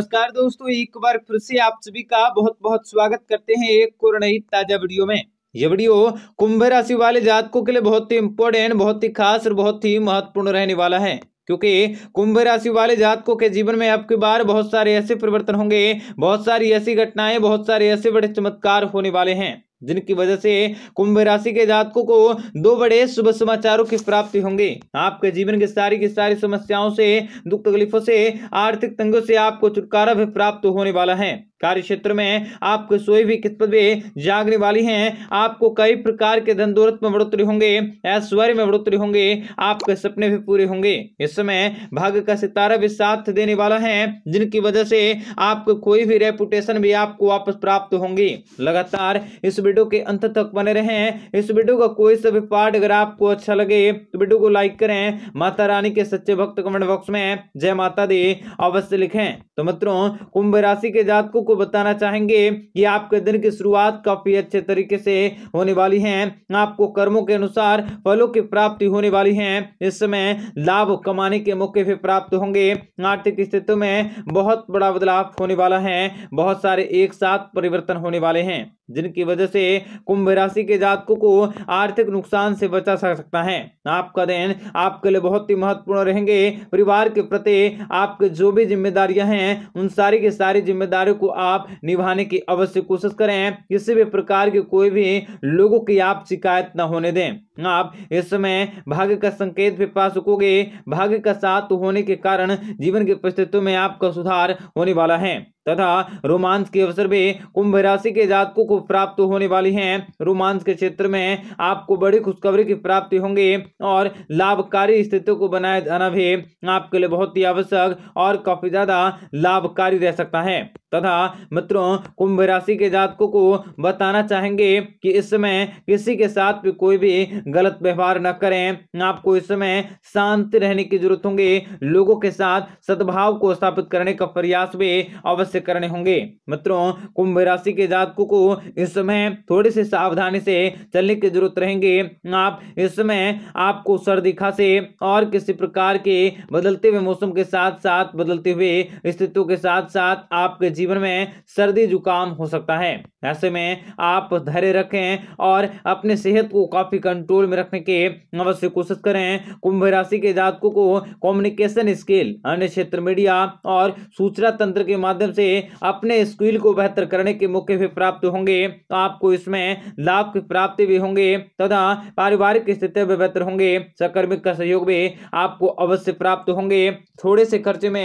नमस्कार दोस्तों एक बार फिर से आप सभी का बहुत बहुत स्वागत करते हैं एक और नई ताजा वीडियो में यह वीडियो कुंभ राशि वाले जातकों के लिए बहुत ही इंपॉर्टेंट बहुत ही खास और बहुत ही महत्वपूर्ण रहने वाला है क्योंकि कुंभ राशि वाले जातकों के जीवन में आपके बार बहुत सारे ऐसे परिवर्तन होंगे बहुत सारी ऐसी घटनाएं बहुत सारे ऐसे बड़े चमत्कार होने वाले हैं जिनकी वजह से कुंभ राशि के जातकों को दो बड़े शुभ समाचारों की प्राप्ति होंगे आपके जीवन की सारी की सारी समस्याओं से दुख तकलीफों से आर्थिक तंगों से आपको छुटकारा भी प्राप्त होने वाला है कार्य क्षेत्र में आपके सोई भी किस्मत भी जागने वाली हैं आपको कई प्रकार के धन दौलत में बढ़ोतरी होंगे ऐश्वर्य में बढ़ोतरी होंगे आपके सपने भी पूरे होंगे इस समय भाग्य का सितारा भी साथ देने वाला है जिनकी वजह से आपको कोई भी रेपुटेशन भी आपको वापस प्राप्त होंगे लगातार इस वीडियो के अंत तक बने रहे हैं इस वीडियो का कोई सा भी पार्ट अगर आपको अच्छा लगे तो वीडियो को लाइक करें माता रानी के सच्चे भक्त कमेंट बॉक्स में जय माता दी अवश्य लिखें तो मित्रों कुंभ राशि के जातकों को बताना चाहेंगे कि आपके दिन की शुरुआत काफी अच्छे तरीके से होने वाली है आपको कर्मों के अनुसार फलों की प्राप्ति होने वाली है इस समय लाभ कमाने के मौके भी प्राप्त होंगे आर्थिक स्थिति में बहुत बड़ा बदलाव होने वाला है बहुत सारे एक साथ परिवर्तन होने वाले हैं जिनकी वजह से कुंभ राशि के जातकों को आर्थिक नुकसान से बचा सकता है आपका दिन आपके लिए बहुत ही महत्वपूर्ण रहेंगे परिवार के प्रति आपके जो भी जिम्मेदारियां हैं उन सारी की सारी जिम्मेदारियों को आप निभाने की अवश्य कोशिश करें किसी भी प्रकार के कोई भी लोगों की आप शिकायत न होने दें आप इस समय भाग्य का संकेत भी पा सकोगे भाग्य का साथ होने के कारण जीवन की परिस्थितियों में आपका सुधार होने वाला है तथा रोमांस के अवसर में कुंभ राशि के जातकों को प्राप्त होने वाली हैं रोमांस के क्षेत्र में आपको बड़ी खुशखबरी की प्राप्ति होंगे और लाभकारी स्थितियों को बनाए जाना भी आपके लिए बहुत ही आवश्यक और काफी ज्यादा लाभकारी रह सकता है तथा मित्रों कुंभ राशि के जातकों को बताना चाहेंगे कि इस समय किसी के साथ भी कोई भी गलत व्यवहार न करें आपको इस समय शांत रहने की जरूरत होंगे लोगों के साथ सद्भाव को स्थापित करने का प्रयास भी अवश्य करने होंगे मित्रों कुंभ राशि के जातकों को इस समय थोड़ी सी सावधानी से चलने की जरूरत रहेंगे आप इस समय आपको सर्दी खासे और किसी प्रकार के बदलते हुए मौसम के साथ साथ बदलते हुए स्थितियों के साथ साथ आपके जीवन में सर्दी जुकाम हो सकता है ऐसे में आप धैर्य रखें और अपने सेहत को काफ़ी कंट्रोल में रखने के अवश्य कोशिश करें कुंभ राशि के जातकों को कम्युनिकेशन स्किल अन्य क्षेत्र मीडिया और सूचना तंत्र के माध्यम से अपने स्किल को बेहतर करने के मौके भी प्राप्त होंगे तो आपको इसमें लाभ की प्राप्ति भी होंगे तथा पारिवारिक स्थिति भी बेहतर होंगे सकर्मिक का सहयोग भी आपको अवश्य प्राप्त होंगे थोड़े से खर्चे में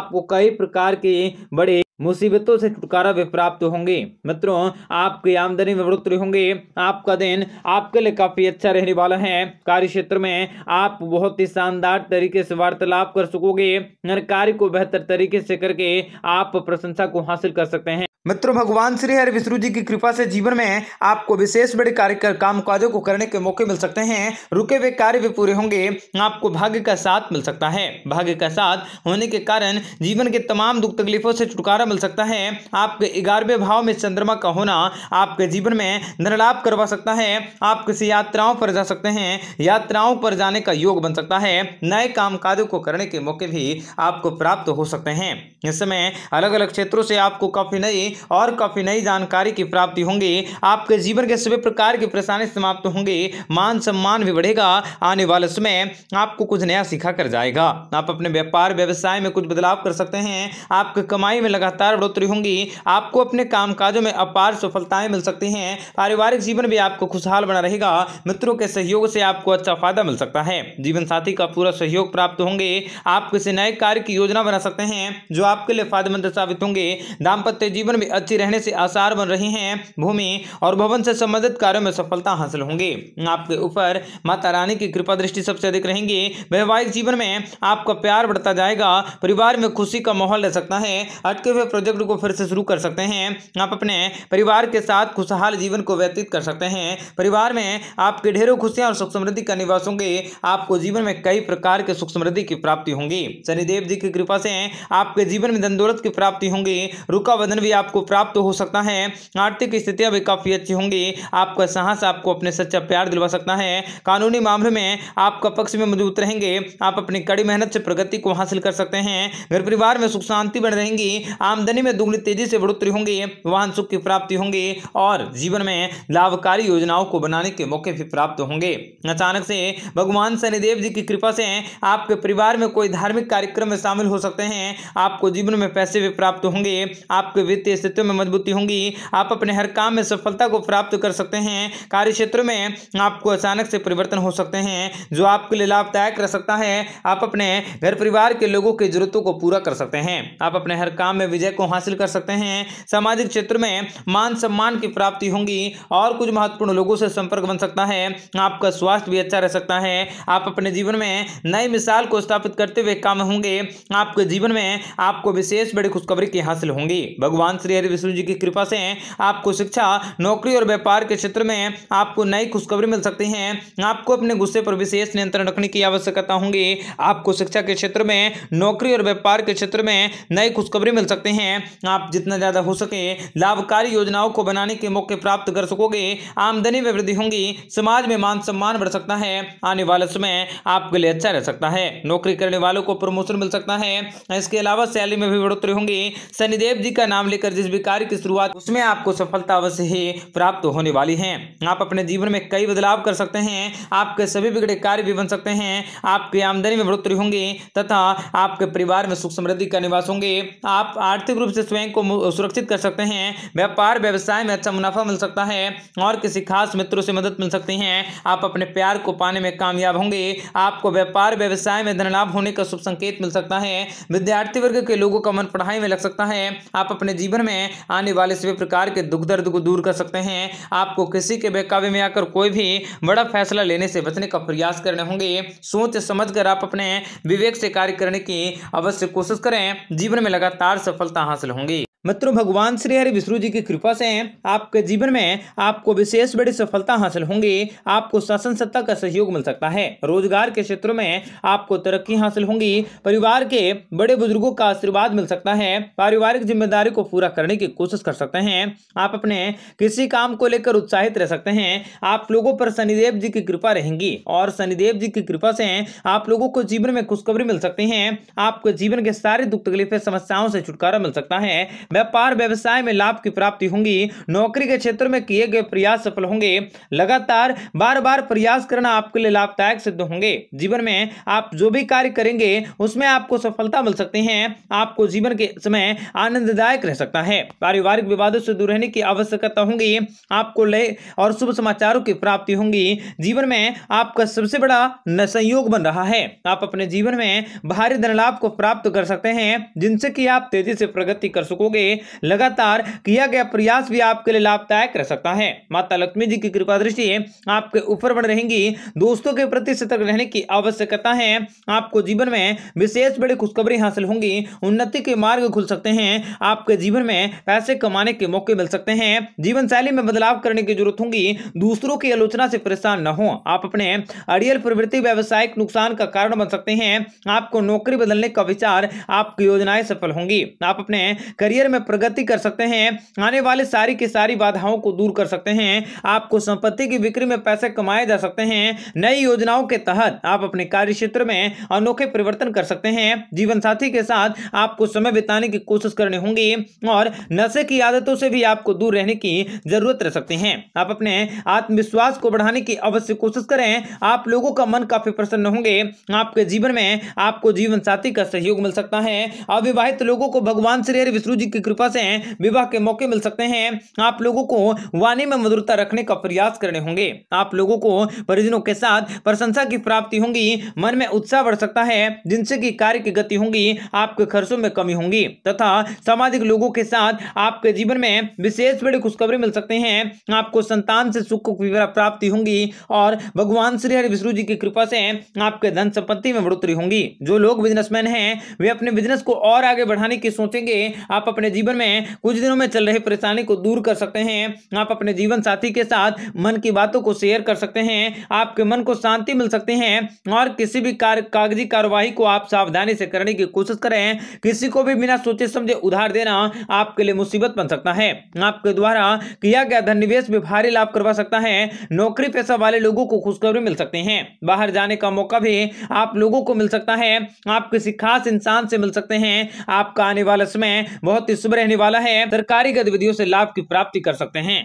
आपको कई प्रकार के बड़े मुसीबतों से छुटकारा भी प्राप्त होंगे मित्रों आपकी आमदनी में बढ़ोतरी होंगे आपका दिन आपके लिए काफ़ी अच्छा रहने वाला है कार्य क्षेत्र में आप बहुत ही शानदार तरीके से वार्तालाप कर सकोगे कार्य को बेहतर तरीके से करके आप प्रशंसा को हासिल कर सकते हैं मित्रों भगवान श्री हरि विष्णु जी की कृपा से जीवन में आपको विशेष बड़े कार्य कर काम काजों को करने के मौके मिल सकते हैं रुके हुए कार्य भी पूरे होंगे आपको भाग्य का साथ मिल सकता है भाग्य का साथ होने के कारण जीवन के तमाम दुख तकलीफों से छुटकारा सहारा मिल सकता है आपके ग्यारहवें भाव में चंद्रमा का होना आपके जीवन में धनलाभ करवा सकता है आप किसी यात्राओं पर जा सकते हैं यात्राओं पर जाने का योग बन सकता है नए काम कार्यों को करने के मौके भी आपको प्राप्त हो सकते हैं इस समय अलग अलग क्षेत्रों से आपको काफ़ी नई और काफ़ी नई जानकारी की प्राप्ति होंगी आपके जीवन के सभी प्रकार की परेशानी समाप्त होंगी मान सम्मान भी बढ़ेगा आने वाले समय आपको कुछ नया सिखा कर जाएगा आप अपने व्यापार व्यवसाय में कुछ बदलाव कर सकते हैं आपके कमाई में लगातार लगातार बढ़ोतरी होंगी आपको अपने कामकाजों में अपार सफलताएं मिल सकती हैं पारिवारिक जीवन भी आपको खुशहाल बना रहेगा मित्रों के सहयोग से आपको अच्छा फायदा मिल सकता है जीवन साथी का पूरा सहयोग प्राप्त होंगे आप किसी नए कार्य की योजना बना सकते हैं जो आपके लिए फायदेमंद साबित होंगे दाम्पत्य जीवन में अच्छी रहने से आसार बन रहे हैं भूमि और भवन से संबंधित कार्यों में सफलता हासिल होंगे आपके ऊपर माता रानी की कृपा दृष्टि सबसे अधिक रहेंगी वैवाहिक जीवन में आपका प्यार बढ़ता जाएगा परिवार में खुशी का माहौल रह सकता है अटके हुए हुए प्रोजेक्ट को फिर से शुरू कर सकते हैं आप अपने परिवार के साथ खुशहाल जीवन को व्यतीत कर सकते हैं परिवार में आपके ढेरों खुशियां और सुख समृद्धि का निवास होंगे आपको जीवन में कई प्रकार के सुख समृद्धि की प्राप्ति होंगी शनिदेव जी की कृपा से आपके जीवन में धन दौलत की प्राप्ति होंगी रुका वधन भी आपको प्राप्त हो सकता है आर्थिक स्थितियां भी काफी अच्छी होंगी आपका साहस आपको अपने सच्चा प्यार दिलवा सकता है कानूनी मामले में आपका पक्ष में मजबूत रहेंगे आप अपनी कड़ी मेहनत से प्रगति को हासिल कर सकते हैं घर परिवार में सुख शांति बन रहेंगी आमदनी में दुगनी तेजी से बढ़ोतरी होंगी वाहन सुख की प्राप्ति होंगी और जीवन में लाभकारी योजनाओं को बनाने के मौके भी प्राप्त होंगे अचानक से भगवान शनिदेव जी की कृपा से आपके परिवार में कोई धार्मिक कार्यक्रम में शामिल हो सकते हैं आपको जीवन में पैसे भी प्राप्त होंगे आपके वित्तीय स्थितियों में मजबूती होंगी आप अपने हर काम में सफलता को प्राप्त कर सकते हैं कार्य क्षेत्र में आपको अचानक से परिवर्तन हो सकते हैं जो आपके लिए लाभदायक रह सकता है आप अपने घर परिवार के लोगों की जरूरतों को पूरा कर सकते हैं आप अपने हर काम में विजय विजय को हासिल कर सकते हैं सामाजिक क्षेत्र में मान सम्मान की प्राप्ति होगी और कुछ महत्वपूर्ण लोगों से संपर्क बन सकता है आपका स्वास्थ्य भी अच्छा रह सकता है आप अपने जीवन में नई मिसाल को स्थापित करते हुए काम होंगे आपके जीवन में आपको विशेष बड़ी खुशखबरी की हासिल होंगी भगवान श्री हरि विष्णु जी की कृपा से आपको शिक्षा नौकरी और व्यापार के क्षेत्र में आपको नई खुशखबरी मिल सकती है आपको अपने गुस्से पर विशेष नियंत्रण रखने की आवश्यकता होगी आपको शिक्षा के क्षेत्र में नौकरी और व्यापार के क्षेत्र में नई खुशखबरी मिल सकती है हैं आप जितना ज़्यादा हो सके लाभकारी योजनाओं को बनाने के मौके प्राप्त कर सकोगे आमदनी में वृद्धि होगी समाज में मान सम्मान बढ़ सकता है आने वाले समय आपके लिए अच्छा रह सकता है नौकरी करने वालों को प्रमोशन मिल सकता है इसके अलावा सैलरी में भी बढ़ोतरी होंगी शनिदेव जी का नाम लेकर जिस भी कार्य की शुरुआत उसमें आपको सफलता अवश्य ही प्राप्त होने वाली है आप अपने जीवन में कई बदलाव कर सकते हैं आपके सभी बिगड़े कार्य भी बन सकते हैं आपकी आमदनी में बढ़ोतरी होंगी तथा आपके परिवार में सुख समृद्धि का निवास होंगे आप आर्थिक आर्थिक रूप से स्वयं को सुरक्षित कर सकते हैं व्यापार व्यवसाय में अच्छा मुनाफा मिल सकता है और किसी खास मित्रों से मदद मिल सकती है आप अपने प्यार को पाने में कामयाब होंगे आपको व्यापार व्यवसाय में धन लाभ होने का शुभ संकेत मिल सकता है विद्यार्थी वर्ग के लोगों का मन पढ़ाई में लग सकता है आप अपने जीवन में आने वाले सभी प्रकार के दुख दर्द को दूर कर सकते हैं आपको किसी के बेकाबे में आकर कोई भी बड़ा फैसला लेने से बचने का प्रयास करने होंगे सोच समझ कर आप अपने विवेक से कार्य करने की अवश्य कोशिश करें जीवन में लगातार सफलता सफलता हासिल होंगी मित्रों भगवान श्री हरि विष्णु जी की कृपा से आपके जीवन में आपको विशेष बड़ी सफलता हासिल होंगी आपको शासन सत्ता का सहयोग मिल सकता है रोजगार के क्षेत्र में आपको तरक्की हासिल होंगी परिवार के बड़े बुजुर्गों का आशीर्वाद मिल सकता है पारिवारिक जिम्मेदारी को पूरा करने की कोशिश कर सकते हैं आप अपने किसी काम को लेकर उत्साहित रह सकते हैं आप लोगों पर शनिदेव जी की कृपा रहेंगी और शनिदेव जी की कृपा से आप लोगों को जीवन में खुशखबरी मिल सकती है आपके जीवन के सारे दुख तकलीफे समस्याओं से छुटकारा मिल सकता है व्यापार व्यवसाय में लाभ की प्राप्ति होंगी नौकरी के क्षेत्र में किए गए प्रयास सफल होंगे लगातार बार बार प्रयास करना आपके लिए लाभदायक सिद्ध होंगे जीवन में आप जो भी कार्य करेंगे उसमें आपको सफलता मिल सकती है आपको जीवन के समय आनंददायक रह सकता है पारिवारिक विवादों से दूर रहने की आवश्यकता होंगी आपको लय और शुभ समाचारों की प्राप्ति होंगी जीवन में आपका सबसे बड़ा संयोग बन रहा है आप अपने जीवन में भारी धनलाभ को प्राप्त कर सकते हैं जिनसे कि आप तेजी से प्रगति कर सकोगे लिए लगातार किया गया प्रयास भी आपके लिए लाभदायक रह सकता है माता लक्ष्मी जी की कृपा दृष्टि आपके ऊपर बढ़ रहेंगी दोस्तों के प्रति सतर्क रहने की आवश्यकता है आपको जीवन में विशेष बड़ी खुशखबरी हासिल होंगी उन्नति के मार्ग खुल सकते हैं आपके जीवन में पैसे कमाने के मौके मिल सकते हैं जीवन शैली में बदलाव करने की जरूरत होगी दूसरों की आलोचना से परेशान न हो आप अपने अड़ियल प्रवृत्ति व्यवसायिक नुकसान का कारण बन सकते हैं आपको नौकरी बदलने का विचार आपकी योजनाएं सफल होंगी आप अपने करियर में प्रगति कर सकते हैं आने वाले सारी की सारी बाधाओं को दूर कर सकते हैं आपको संपत्ति की बिक्री में पैसे कमाए जा सकते हैं नई योजनाओं के तहत आप अपने कार्य क्षेत्र में अनोखे परिवर्तन कर सकते हैं जीवन साथी के साथ आपको समय बिताने की कोशिश करनी होगी और नशे की आदतों से भी आपको दूर रहने की जरूरत रह सकती है आप अपने आत्मविश्वास को बढ़ाने की अवश्य कोशिश करें आप लोगों का मन काफी प्रसन्न होंगे आपके जीवन में आपको जीवन साथी का सहयोग मिल सकता है अविवाहित लोगों को भगवान श्री हरि विष्णु जी की कृपा से विवाह के मौके मिल सकते हैं आप लोगों को वाणी में मधुरता रखने का प्रयास करने होंगे आप लोगों को परिजनों के साथ प्रशंसा की प्राप्ति होंगी मन में उत्साह बढ़ सकता है जिनसे की कार्य की गति होंगी आपके खर्चों में कमी होंगी तथा सामाजिक लोगों के साथ आपके जीवन में विशेष बड़ी खुशखबरी मिल सकते हैं आपको संतान से सुख प्राप्ति होंगी और भगवान श्री हरि विष्णु जी की कृपा से आपके धन संपत्ति में बढ़ोतरी होंगी जो लोग बिजनेसमैन हैं वे अपने बिजनेस को और आगे बढ़ाने की सोचेंगे आप अपने अपने जीवन में कुछ दिनों में चल रही परेशानी को दूर कर सकते हैं आप अपने जीवन साथी के साथ मन की बातों को शेयर कर सकते हैं आपके मन को शांति मिल सकते हैं और किसी भी कार्य कागजी कार्यवाही को आप सावधानी से करने की कोशिश करें किसी को भी बिना सोचे समझे उधार देना आपके लिए मुसीबत बन सकता है आपके द्वारा किया गया धन निवेश भी भारी लाभ करवा सकता है नौकरी पैसा वाले लोगों को खुशखबरी मिल सकते हैं बाहर जाने का मौका भी आप लोगों को मिल सकता है आप किसी खास इंसान से मिल सकते हैं आपका आने वाला समय बहुत ही प्रतिस्पर्धी रहने वाला है सरकारी गतिविधियों से लाभ की प्राप्ति कर सकते हैं